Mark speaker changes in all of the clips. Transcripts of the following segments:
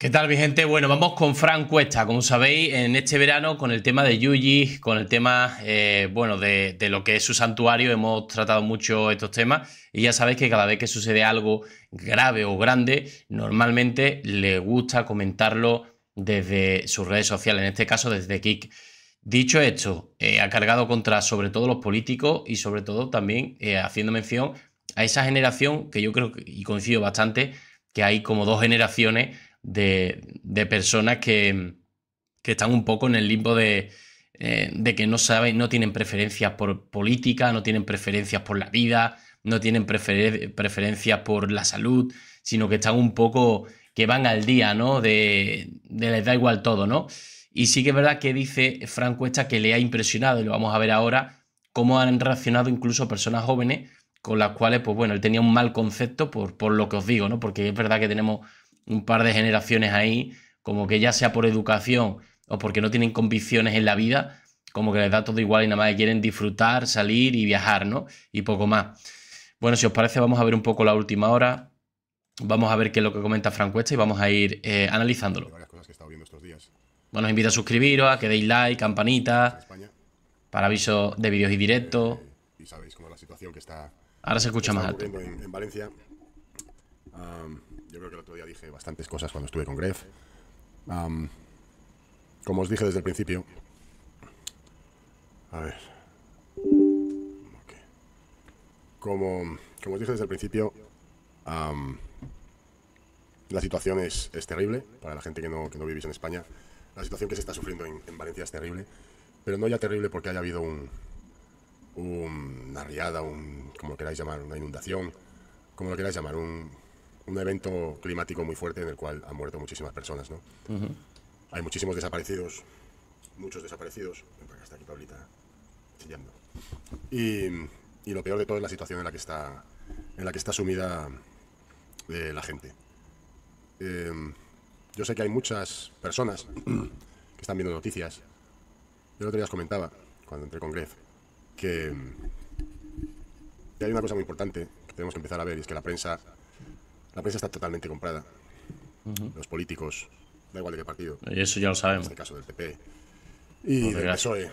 Speaker 1: ¿Qué tal, mi gente? Bueno, vamos con Fran Cuesta. Como sabéis, en este verano, con el tema de Yuji, con el tema, eh, bueno, de, lo que es su santuario, hemos tratado mucho estos temas. Y ya sabéis que cada vez que sucede algo grave o grande, normalmente le gusta comentarlo desde sus redes sociales, en este caso desde Kik. Dicho esto, eh, ha cargado contra sobre todo los políticos y sobre todo también eh, haciendo mención a esa generación que yo creo y coincido bastante, que hay como dos generaciones de, personas que, que, están un poco en el limbo eh, de, que no saben, no tienen preferencias por política, no tienen preferencias por la vida, no tienen preferencias por la salud, sino que están un poco que van al día, ¿no? De, de, les da igual todo, ¿no? Y sí que es verdad que dice Franco esta que le ha impresionado, y lo vamos a ver ahora, cómo han reaccionado incluso personas jóvenes con las cuales, pues bueno, él tenía un mal concepto por, por lo que os digo, ¿no? Porque es verdad que tenemos un par de generaciones ahí, como que ya sea por educación o porque no tienen convicciones en la vida, como que les da todo igual y nada más quieren disfrutar, salir y viajar, ¿no? Y poco más. Bueno, si os parece, vamos a ver un poco la última hora. Vamos a ver qué es lo que comenta Frank y vamos a ir eh, analizándolo. Bueno, os invito a suscribiros, a que deis like, campanita, para aviso de vídeos y directos. Eh,
Speaker 2: y sabéis cómo la situación que está. Ahora se escucha más alto. En, Valencia. Yo creo que el otro día dije bastantes cosas cuando estuve con Gref. como os dije desde el principio. A ver. Como, como, os dije desde el principio. la situación es, terrible para la gente que no, que vivís en España. La situación que se está sufriendo en, Valencia es terrible. Pero no ya terrible porque haya habido un, una riada, un, como queráis llamar, una inundación, como lo queráis llamar, un, un evento climático muy fuerte en el cual han muerto muchísimas personas, ¿no? Hay muchísimos desaparecidos, muchos desaparecidos. aquí Y, y, lo peor de todo es la situación en la que está, en la que está sumida eh, la gente. Em, yo sé que hay muchas personas que están viendo noticias. Yo el otro día os comentaba, cuando entré con Gref, que, que hay una cosa muy importante que tenemos que empezar a ver y es que la prensa la prensa está totalmente comprada. Los políticos, da igual de qué partido. Y eso ya lo sabemos. En este caso del PP. Y del PSOE.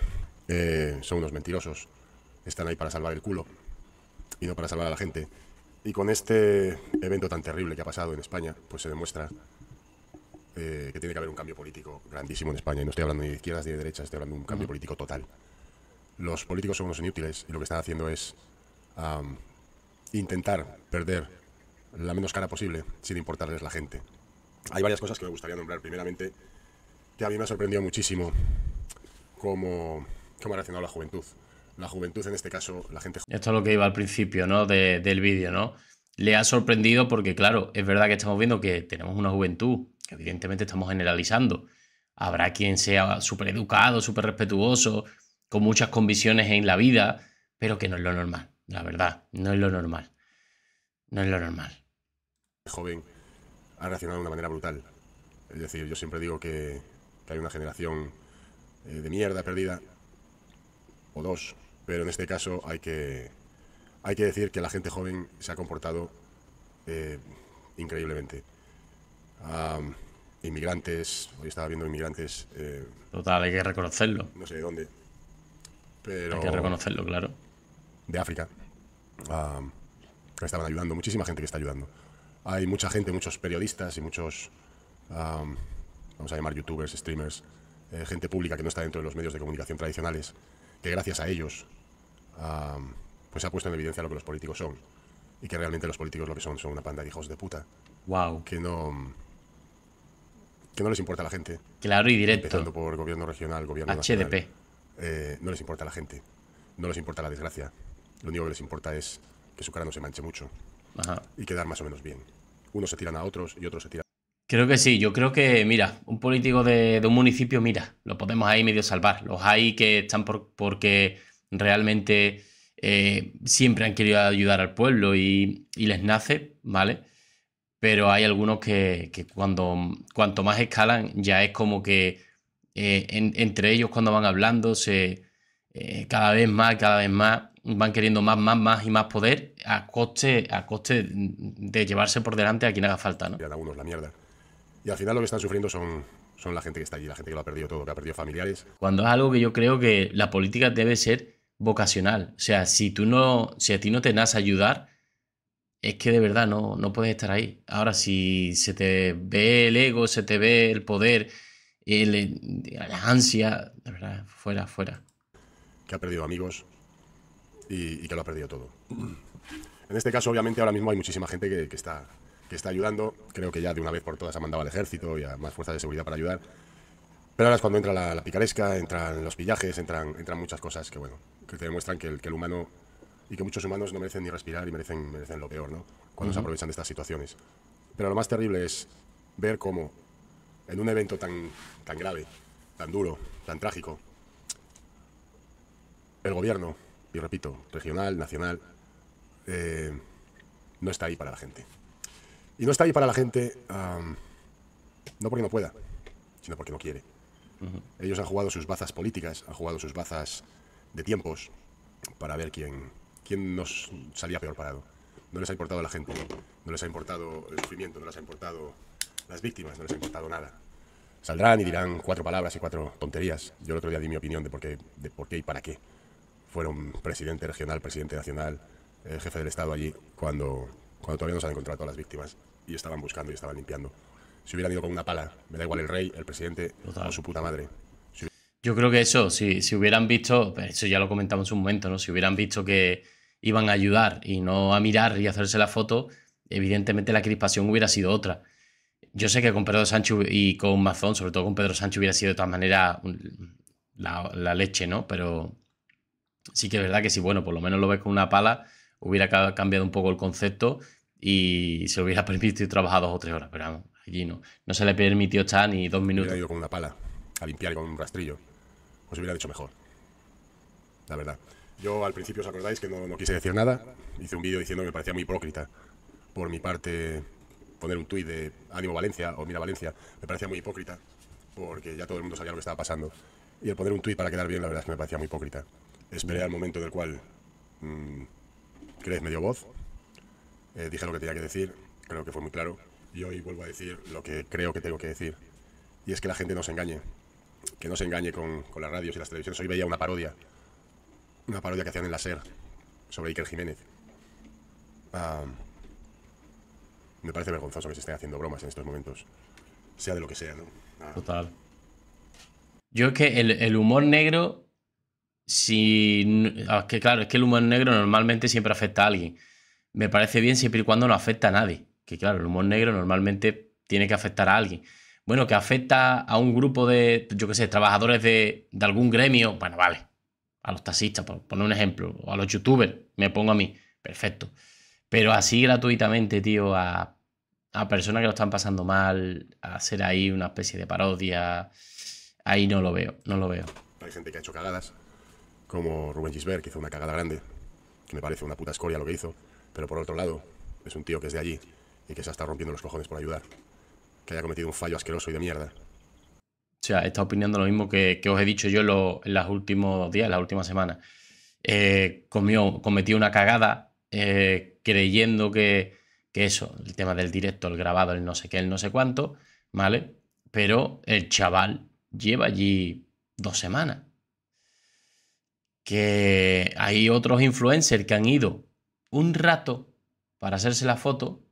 Speaker 2: Eh, son unos mentirosos. Están ahí para salvar el culo y no para salvar a la gente. Y con este evento tan terrible que ha pasado en España, pues se demuestra eh, que tiene que haber un cambio político grandísimo en España. Y no estoy hablando ni de izquierdas ni de derechas, estoy hablando de un cambio político total. Los políticos son unos inútiles y lo que están haciendo es intentar perder la menos cara posible, sin importarles la gente. Hay varias cosas que me gustaría nombrar. Primeramente, que a mí me ha sorprendido muchísimo cómo, cómo ha reaccionado la juventud. La juventud, en este caso, la gente... Esto
Speaker 1: es lo que iba al principio ¿no? del vídeo, ¿no? Le ha sorprendido porque, claro, es verdad que estamos viendo que tenemos una juventud que evidentemente estamos generalizando. Habrá quien sea súper educado, súper respetuoso, con muchas convicciones en la vida, pero que no es lo normal, la verdad, no es
Speaker 2: lo normal. No es lo normal. joven ha reaccionado de una manera brutal. Es decir, yo siempre digo que, hay una generación eh, de mierda perdida, o dos, pero en este caso hay que, hay que decir que la gente joven se ha comportado eh, increíblemente. inmigrantes, hoy estaba viendo inmigrantes. Eh,
Speaker 1: Total, hay que reconocerlo.
Speaker 2: No sé de dónde. Pero hay que reconocerlo, claro. De África. Um, que estaban ayudando, muchísima gente que está ayudando. Hay mucha gente, muchos periodistas y muchos, vamos a llamar youtubers, streamers, eh, gente pública que no está dentro de los medios de comunicación tradicionales, que gracias a ellos Pues pues ha puesto en evidencia lo que los políticos son y que realmente los políticos lo que son son una panda de hijos de puta. Wow. Que no que no les importa a la gente. Claro y directo. Empezando por gobierno regional, gobierno HDP. Eh, no les importa a la gente. No les importa la desgracia. Lo único que les importa es que su cara no se manche mucho y quedar más o menos bien. Unos se tiran a otros y otros se tiran.
Speaker 1: Creo que sí, yo creo que, mira, un político de, un municipio, mira, lo podemos ahí medio salvar. Los hay que están porque realmente eh, siempre han querido ayudar al pueblo y, les nace, ¿vale? Pero hay algunos que, cuando cuanto más escalan, ya es como que eh, entre ellos cuando van hablando, se, eh, cada vez más, cada vez más, van queriendo más, más, más y más poder a coste, a coste de llevarse por delante a quien haga falta, ¿no? Y a la mierda.
Speaker 2: Y al final lo que están sufriendo son, son la gente que está allí, la gente que lo ha perdido todo, que ha perdido familiares. Cuando es algo que yo
Speaker 1: creo que la política debe ser vocacional. O sea, si tú no, si a ti no te nace ayudar, es que de verdad no, no puedes estar ahí. Ahora, si se te ve el ego, se te ve el poder, el, la ansia, de verdad, fuera,
Speaker 2: fuera. Que ha perdido amigos, y, que lo ha perdido todo. En este caso, obviamente, ahora mismo hay muchísima gente que, está, que está ayudando. Creo que ya de una vez por todas ha mandado al ejército y a más fuerzas de seguridad para ayudar. Pero ahora es cuando entra la, picaresca, entran los pillajes, entran, entran muchas cosas que, bueno, que te demuestran que el, que el humano y que muchos humanos no merecen ni respirar y merecen, merecen lo peor, ¿no? Cuando se aprovechan de estas situaciones. Pero lo más terrible es ver cómo en un evento tan, tan grave, tan duro, tan trágico, el gobierno, y repito, regional, nacional, eh, no está ahí para la gente. Y no está ahí para la gente no porque no pueda, sino porque no quiere. Ellos han jugado sus bazas políticas, han jugado sus bazas de tiempos para ver quién, quién nos salía peor parado. No les ha importado la gente, no les ha importado el sufrimiento, no les ha importado las víctimas, no les ha importado nada. Saldrán y dirán cuatro palabras y cuatro tonterías. Yo el otro día di mi opinión de por qué, de por qué y para qué fueron presidente regional, presidente nacional, eh, jefe del Estado allí, cuando, cuando todavía no se han encontrado todas las víctimas y estaban buscando y estaban limpiando. Si hubieran ido con una pala, me da igual el rey, el presidente o su puta madre.
Speaker 1: Yo creo que eso, si, si hubieran visto, pues eso ya lo comentamos un momento, ¿no? Si hubieran visto que iban a ayudar y no a mirar y hacerse la foto, evidentemente la crispación hubiera sido otra. Yo sé que con Pedro Sánchez y con Mazón, sobre todo con Pedro Sánchez, hubiera sido de todas maneras la, la leche, ¿no? Pero sí que es verdad que si, bueno, por lo menos lo ves con una pala, hubiera cambiado un poco el concepto y se hubiera permitido trabajar dos o tres horas, pero vamos, allí no.
Speaker 2: No se le permitió estar ni dos minutos. Hubiera ido con una pala a limpiar con un rastrillo. Os pues hubiera dicho mejor. La verdad. Yo al principio os acordáis que no, no quise decir nada. Hice un vídeo diciendo que me parecía muy hipócrita por mi parte poner un tuit de Ánimo Valencia o Mira Valencia. Me parecía muy hipócrita porque ya todo el mundo sabía lo que estaba pasando. Y el poner un tuit para quedar bien, la verdad es que me parecía muy hipócrita. Esperé al momento del cual mmm, medio me voz, eh, dije lo que tenía que decir, creo que fue muy claro, y hoy vuelvo a decir lo que creo que tengo que decir. Y es que la gente no se engañe, que no se engañe con, las radios y las televisiones. Hoy veía una parodia, una parodia que hacían en la SER sobre Iker Jiménez. me parece vergonzoso que se estén haciendo bromas en estos momentos, sea de lo que sea, ¿no? Ah. Total. Yo es que el, el humor negro
Speaker 1: si... Ah, que claro, es que el humor negro normalmente siempre afecta a alguien. Me parece bien siempre y cuando no afecta a nadie. Que claro, el humor negro normalmente tiene que afectar a alguien. Bueno, que afecta a un grupo de, yo qué sé, trabajadores de, de algún gremio. Bueno, vale. A los taxistas, por poner un ejemplo. O a los youtubers, me pongo a mí. Perfecto. Pero así gratuitamente, tío, a a personas que lo están pasando mal,
Speaker 2: a hacer ahí una especie de parodia. Ahí no lo veo, no lo veo. Hay gente que ha hecho cagadas, como Rubén Gisbert, que hizo una cagada grande, que me parece una puta escoria lo que hizo, pero por otro lado, es un tío que es de allí y que se está rompiendo los cojones por ayudar, que haya cometido un fallo asqueroso y de mierda.
Speaker 1: O sea, está opinando lo mismo que, os he dicho yo en los, en últimos días, en las últimas semanas. Eh, comió, cometió una cagada eh, creyendo que, que eso, el tema del directo, el grabado, el no sé qué, el no sé cuánto, ¿vale? Pero el chaval lleva allí dos semanas que hay otros influencers que han ido un rato para hacerse la foto,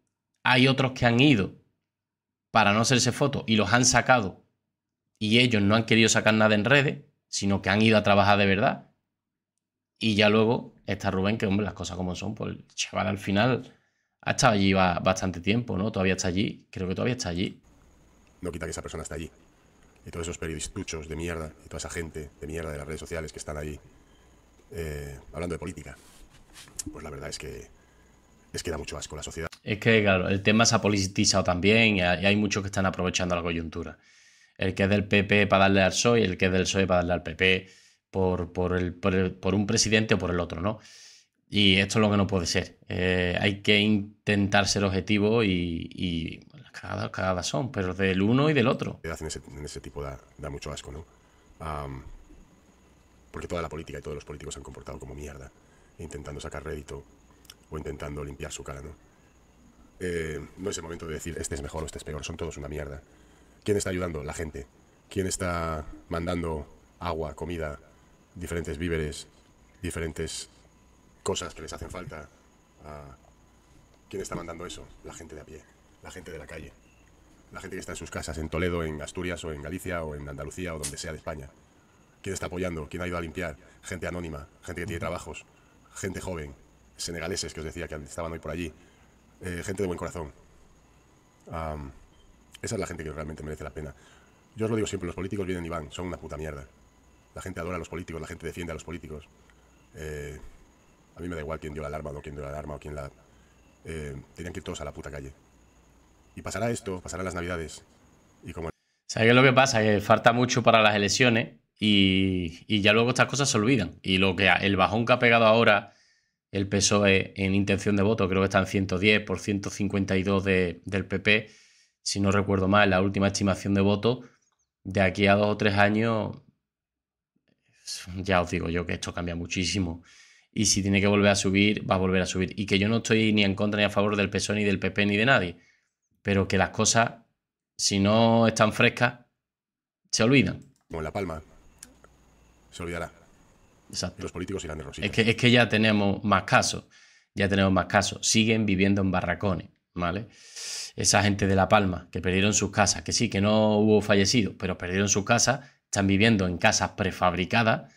Speaker 1: hay otros que han ido para no hacerse foto y los han sacado y ellos no han querido sacar nada en redes, sino que han ido a trabajar de verdad. Y ya luego está Rubén, que hombre, las cosas como son, pues el chaval al final ha estado allí bastante tiempo, ¿no? Todavía está allí, creo que todavía está allí.
Speaker 2: No quita que esa persona está allí. Y todos esos periodistuchos de mierda, y toda esa gente de mierda de las redes sociales que están allí, eh, hablando de política, pues la verdad es que, es que da mucho asco la sociedad.
Speaker 1: Es que, claro, el tema se ha politizado también y hay muchos que están aprovechando la coyuntura. El que es del PP para darle al PSOE, el que es del PSOE para darle al PP, por, por, el, por, un presidente o por el otro, ¿no? Y esto es lo que no puede ser. Eh, hay que intentar ser objetivo y, las cagadas, son, pero del
Speaker 2: uno y del otro. En ese, en tipo da, mucho asco, ¿no? porque toda la política y todos los políticos se han comportado como mierda, intentando sacar rédito o intentando limpiar su cara, ¿no? Eh, no es el momento de decir este es mejor o este es peor, son todos una mierda. ¿Quién está ayudando? La gente. ¿Quién está mandando agua, comida, diferentes víveres, diferentes cosas que les hacen falta? ¿Quién está mandando eso? La gente de a pie, la gente de la calle, la gente que está en sus casas en Toledo, en Asturias o en Galicia o en Andalucía o donde sea de España quién está apoyando, quién ha ido a limpiar, gente anónima, gente que tiene trabajos, gente joven, senegaleses que os decía que estaban hoy por allí, eh, gente de buen corazón. esa es la gente que realmente merece la pena. Yo os lo digo siempre, los políticos vienen y van, son una puta mierda. La gente adora a los políticos, la gente defiende a los políticos. Eh, a mí me da igual quién dio la alarma o no quién dio la alarma o quién la... Eh, tenían que ir todos a la puta calle. Y pasará esto, pasarán las navidades. Y como...
Speaker 1: ¿Sabes lo que pasa? Que falta mucho para las elecciones y, ya luego estas cosas se olvidan. Y lo que el bajón que ha pegado ahora el PSOE en intención de voto, creo que está en 110 por 152 de, del PP, si no recuerdo mal, la última estimación de voto, de aquí a dos o tres años, ya os digo yo que esto cambia muchísimo. Y si tiene que volver a subir, va a volver a subir. Y que yo no estoy ni en contra ni a favor del PSOE, ni del PP, ni de nadie. Pero que las cosas, si no están frescas, se olvidan. Como La Palma se olvidará. los políticos irán de rosita. Es que, ya tenemos más casos. Ya tenemos más casos. Siguen viviendo en barracones, ¿vale? Esa gente de La Palma que perdieron sus casas, que sí, que no hubo fallecidos, pero perdieron sus casas, están viviendo en casas prefabricadas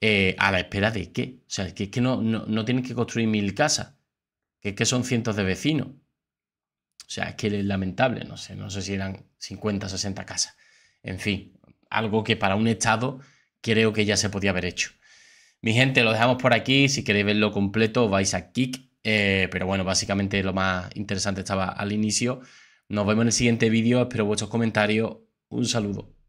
Speaker 1: eh, a la espera de qué. O sea, que es que no, no, tienen que construir mil casas, que es que son cientos de vecinos. O sea, es que es lamentable, no sé, no sé si eran 50, 60 casas. En fin, algo que para un Estado creo que ya se podía haber hecho. Mi gente, lo dejamos por aquí. Si queréis verlo completo, vais a Kick. Eh, pero bueno, básicamente lo más interesante estaba al inicio. Nos vemos en el siguiente vídeo. Espero vuestros comentarios. Un saludo.